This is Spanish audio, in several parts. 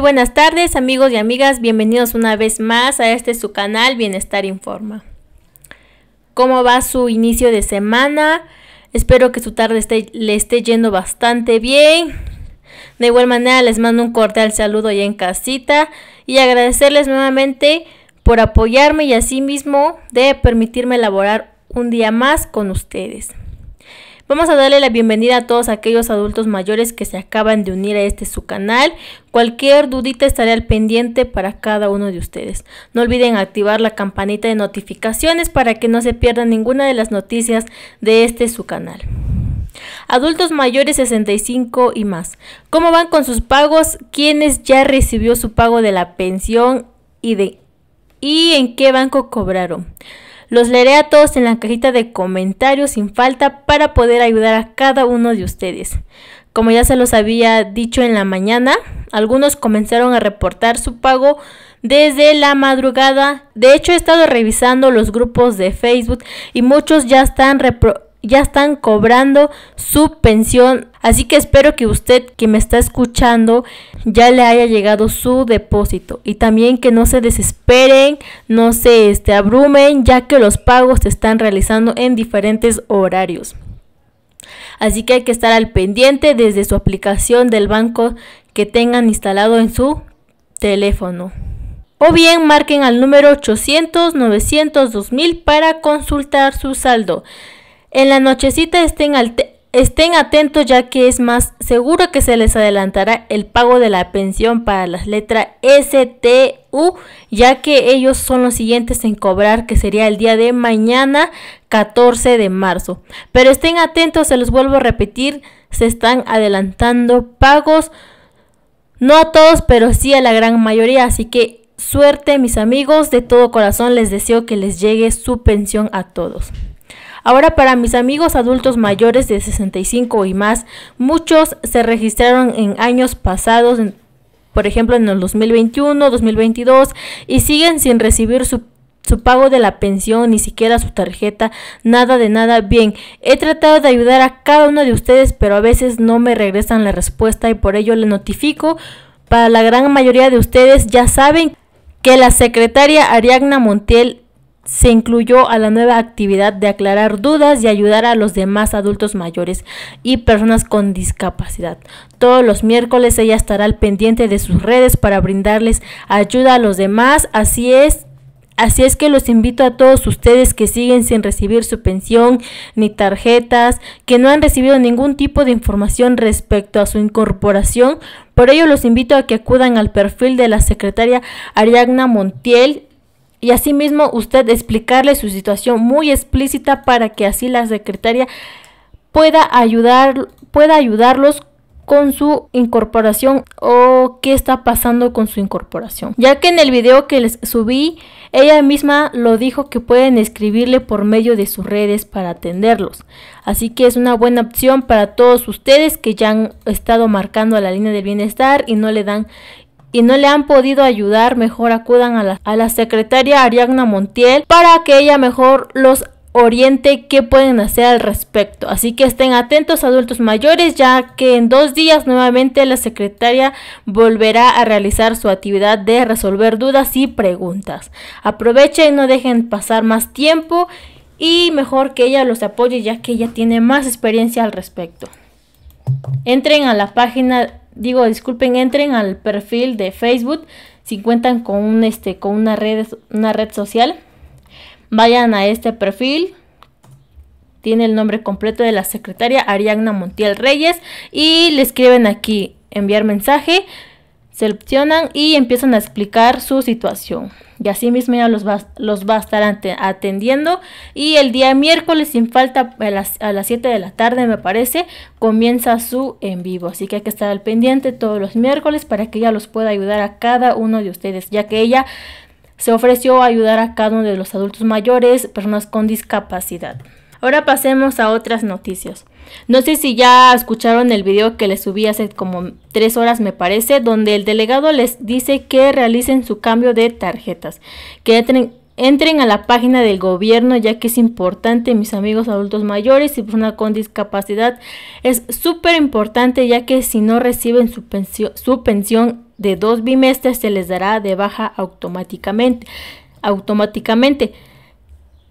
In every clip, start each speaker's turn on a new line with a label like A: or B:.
A: buenas tardes amigos y amigas, bienvenidos una vez más a este su canal Bienestar Informa. ¿Cómo va su inicio de semana? Espero que su tarde le esté yendo bastante bien. De igual manera les mando un cordial saludo ya en casita y agradecerles nuevamente por apoyarme y mismo de permitirme elaborar un día más con ustedes. Vamos a darle la bienvenida a todos aquellos adultos mayores que se acaban de unir a este su canal. Cualquier dudita estaré al pendiente para cada uno de ustedes. No olviden activar la campanita de notificaciones para que no se pierdan ninguna de las noticias de este su canal. Adultos mayores 65 y más. ¿Cómo van con sus pagos? ¿Quiénes ya recibió su pago de la pensión y de y en qué banco cobraron? Los leeré a todos en la cajita de comentarios sin falta para poder ayudar a cada uno de ustedes. Como ya se los había dicho en la mañana, algunos comenzaron a reportar su pago desde la madrugada. De hecho, he estado revisando los grupos de Facebook y muchos ya están ya están cobrando su pensión. Así que espero que usted que me está escuchando ya le haya llegado su depósito. Y también que no se desesperen, no se esté abrumen, ya que los pagos se están realizando en diferentes horarios. Así que hay que estar al pendiente desde su aplicación del banco que tengan instalado en su teléfono. O bien marquen al número 800 900 2000 para consultar su saldo. En la nochecita estén, estén atentos ya que es más seguro que se les adelantará el pago de la pensión para las letras STU, ya que ellos son los siguientes en cobrar, que sería el día de mañana 14 de marzo. Pero estén atentos, se los vuelvo a repetir, se están adelantando pagos, no a todos, pero sí a la gran mayoría, así que suerte mis amigos, de todo corazón les deseo que les llegue su pensión a todos. Ahora para mis amigos adultos mayores de 65 y más, muchos se registraron en años pasados, por ejemplo en el 2021, 2022, y siguen sin recibir su su pago de la pensión, ni siquiera su tarjeta, nada de nada. Bien, he tratado de ayudar a cada uno de ustedes, pero a veces no me regresan la respuesta y por ello le notifico. Para la gran mayoría de ustedes ya saben que la secretaria Ariagna Montiel se incluyó a la nueva actividad de aclarar dudas y ayudar a los demás adultos mayores y personas con discapacidad. Todos los miércoles ella estará al pendiente de sus redes para brindarles ayuda a los demás, así es Así es que los invito a todos ustedes que siguen sin recibir su pensión ni tarjetas, que no han recibido ningún tipo de información respecto a su incorporación. Por ello los invito a que acudan al perfil de la secretaria Ariagna Montiel y asimismo usted explicarle su situación muy explícita para que así la secretaria pueda, ayudar, pueda ayudarlos con su incorporación o qué está pasando con su incorporación. Ya que en el video que les subí, ella misma lo dijo que pueden escribirle por medio de sus redes para atenderlos. Así que es una buena opción para todos ustedes que ya han estado marcando a la línea del bienestar y no le dan y no le han podido ayudar, mejor acudan a la, secretaria Ariadna Montiel para que ella mejor los oriente qué pueden hacer al respecto. Así que estén atentos adultos mayores, ya que en dos días nuevamente la secretaria volverá a realizar su actividad de resolver dudas y preguntas. Aprovechen, no dejen pasar más tiempo y mejor que ella los apoye ya que ella tiene más experiencia al respecto. Entren a la página digo, disculpen, entren al perfil de Facebook si cuentan con este con una red una red social. Vayan a este perfil, tiene el nombre completo de la secretaria Ariadna Montiel Reyes y le escriben aquí enviar mensaje seleccionan y empiezan a explicar su situación. Y así mismo ella los va, los va a estar atendiendo. Y el día miércoles, sin falta, a las, a las 7 de la tarde me parece, comienza su en vivo. Así que hay que estar al pendiente todos los miércoles para que ella los pueda ayudar a cada uno de ustedes, ya que ella se ofreció a ayudar a cada uno de los adultos mayores, personas con discapacidad. Ahora pasemos a otras noticias. No sé si ya escucharon el video que les subí hace como tres horas me parece, donde el delegado les dice que realicen su cambio de tarjetas, que entren, a la página del gobierno ya que es importante, mis amigos adultos mayores y personas con discapacidad, es súper importante ya que si no reciben su, su pensión de dos bimestres se les dará de baja automáticamente. automáticamente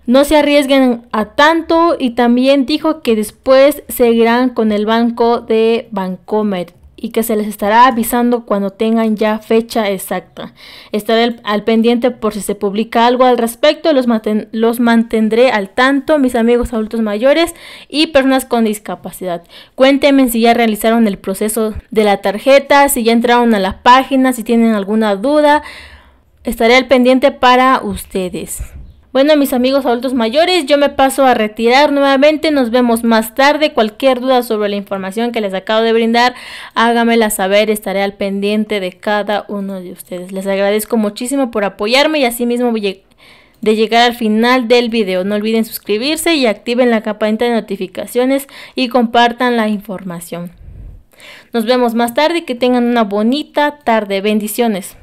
A: no se arriesguen a tanto y también dijo que después seguirán con el banco de Bancomer y que se les estará avisando cuando tengan ya fecha exacta. Estaré al, pendiente por si se publica algo al respecto, los, los mantendré al tanto, mis amigos adultos mayores y personas con discapacidad. Cuéntenme si ya realizaron el proceso de la tarjeta, si ya entraron a la página, si tienen alguna duda. Estaré al pendiente para ustedes. Bueno, mis amigos adultos mayores, yo me paso a retirar nuevamente. Nos vemos más tarde. Cualquier duda sobre la información que les acabo de brindar, hágamela saber. Estaré al pendiente de cada uno de ustedes. Les agradezco muchísimo por apoyarme y asimismo de llegar al final del video. No olviden suscribirse y activen la campanita de notificaciones y compartan la información. Nos vemos más tarde y que tengan una bonita tarde. Bendiciones.